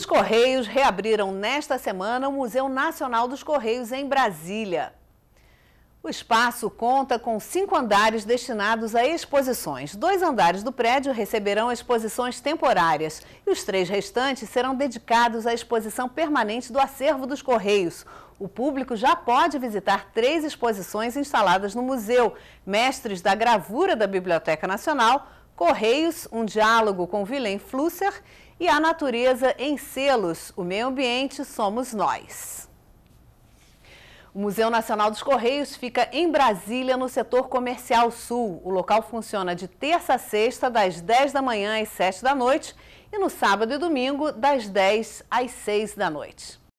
Os Correios reabriram nesta semana o Museu Nacional dos Correios em Brasília. O espaço conta com cinco andares destinados a exposições. Dois andares do prédio receberão exposições temporárias e os três restantes serão dedicados à exposição permanente do acervo dos Correios. O público já pode visitar três exposições instaladas no museu: Mestres da Gravura da Biblioteca Nacional, Correios, um diálogo com Vilém Flusser e a natureza em selos, o meio ambiente somos nós. O Museu Nacional dos Correios fica em Brasília, no setor comercial sul. O local funciona de terça a sexta, das 10 da manhã às 7 da noite, e no sábado e domingo, das 10 às 6 da noite.